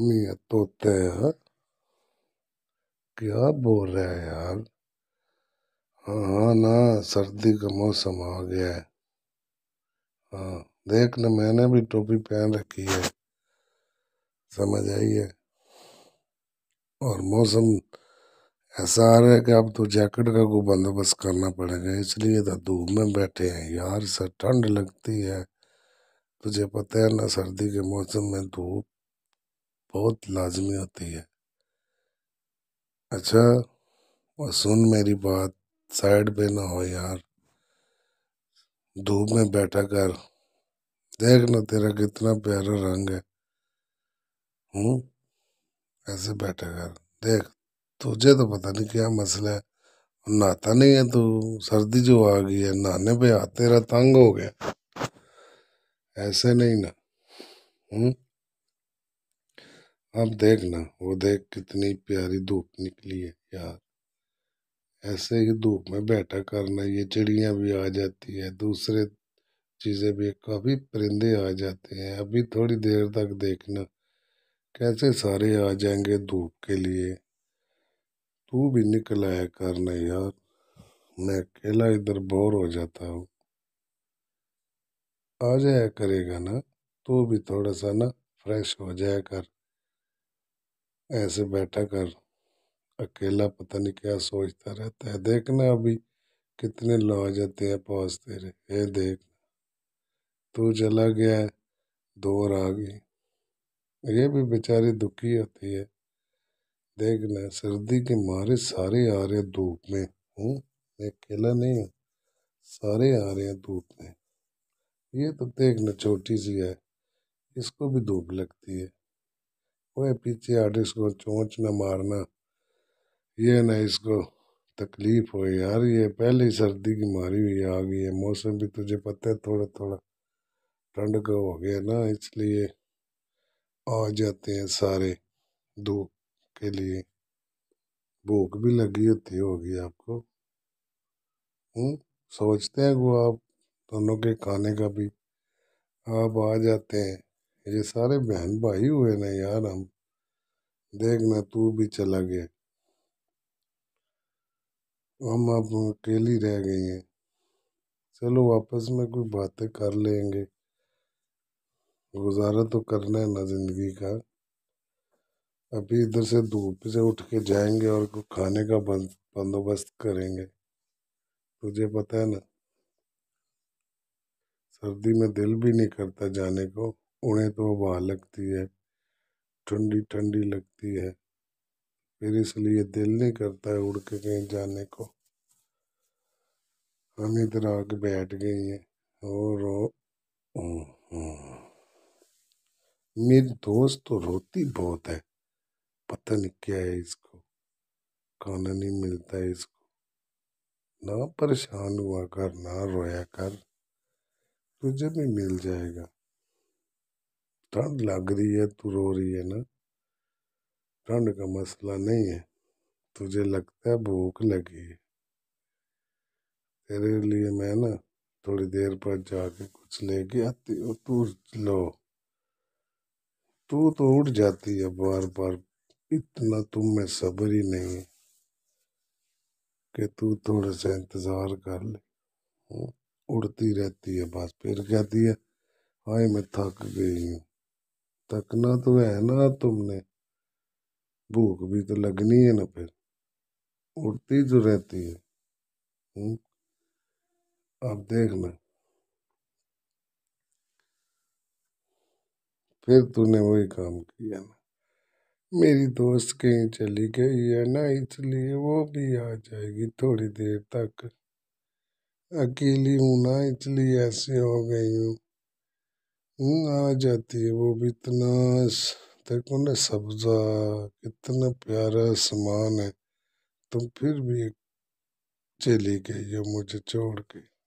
मियाँ तोते यार क्या बोल रहे हैं यार हाँ हाँ ना सर्दी का मौसम आ गया है हाँ देख ना मैंने भी टोपी पहन रखी है समझ आई है और मौसम ऐसा आ रहा है कि अब तो जैकेट का को बंदोबस्त करना पड़ेगा इसलिए तो धूप में बैठे हैं यार सर ठंड लगती है तुझे पता है ना सर्दी के मौसम में धूप बहुत लाजमी होती है अच्छा और सुन मेरी बात साइड पे ना हो यार धूप में बैठा कर देख ना तेरा कितना प्यारा रंग है हूँ हम्म? ऐसे बैठा कर देख तुझे तो पता नहीं क्या मसला है नहाता नहीं है तो सर्दी जो आ गई है नहाने पे आ तेरा तंग हो गया ऐसे नहीं ना हम्म अब देखना वो देख कितनी प्यारी धूप निकली है यार ऐसे ही धूप में बैठा करना ये चिड़िया भी आ जाती है दूसरे चीज़ें भी काफ़ी परिंदे आ जाते हैं अभी थोड़ी देर तक देखना कैसे सारे आ जाएंगे धूप के लिए तू भी निकल आया करना यार मैं अकेला इधर बोर हो जाता हूँ आ जाया करेगा ना तू भी थोड़ा सा ना फ्रेश हो जाया कर ऐसे बैठा कर अकेला पता नहीं क्या सोचता रहता है देखना अभी कितने आ जाते हैं पास तेरे ये देख तू चला गया है दूर आ गई ये भी बेचारी दुखी होती है देखना सर्दी के मारे सारे आ रहे हैं धूप में हूँ मैं अकेला नहीं हूँ सारे आ रहे हैं धूप में ये तो देखना छोटी सी है इसको भी धूप लगती है ओए पीछे हट इसको चोंच ना मारना ये ना इसको तकलीफ हो यार ये पहले ही सर्दी की मारी हुई आ गई है मौसम भी तुझे पता है थोड़ा थोड़ा ठंड का हो गया ना इसलिए आ जाते हैं सारे धूप के लिए भूख भी लगी होती होगी आपको हुँ? हम्म, सोचते हैं वो आप दोनों के खाने का भी आप आ जाते हैं मेरे सारे बहन भाई हुए ना यार हम देखना तू भी चला गया हम अब अकेली रह गई हैं चलो वापस में कोई बातें कर लेंगे गुजारा तो करना है ना ज़िंदगी का अभी इधर से धूप से उठ के जाएंगे और कुछ खाने का बंदोबस्त करेंगे तुझे पता है ना सर्दी में दिल भी नहीं करता जाने को उड़े तो वहाँ लगती है ठंडी ठंडी लगती है फिर इसलिए दिल नहीं करता है उड़ के कहीं जाने को हम इधर आके बैठ गई हैं और रो हम्म, हम्म। मेरी दोस्त तो रोती बहुत है पता नहीं क्या है इसको खाना नहीं मिलता है इसको ना परेशान हुआ कर ना रोया कर तुझे भी मिल जाएगा ठंड लग रही है तू रो रही है ना ठंड का मसला नहीं है तुझे लगता है भूख लगी है तेरे लिए मैं ना थोड़ी देर बाद जाके कुछ लेके आती हूँ तू लो तू तो उठ जाती है बार बार इतना तुम तो में सब्र ही नहीं है कि तू थोड़े से इंतज़ार कर ले हम्म, उड़ती रहती है बस फिर कहती है हाय मैं थक गई हूँ तकना तो है ना तुमने भूख भी तो लगनी है ना फिर उड़ती जो रहती है हम्म। अब देखना फिर तूने वही काम किया ना मेरी दोस्त तो कहीं चली गई है ना इसलिए वो भी आ जाएगी थोड़ी देर तक अकेली हूं ना इसलिए ऐसे हो गई हूँ आ जाती है वो भी इतना देखो ना सब्जा कितना प्यारा समान है तुम फिर भी चली गई हो मुझे छोड़ के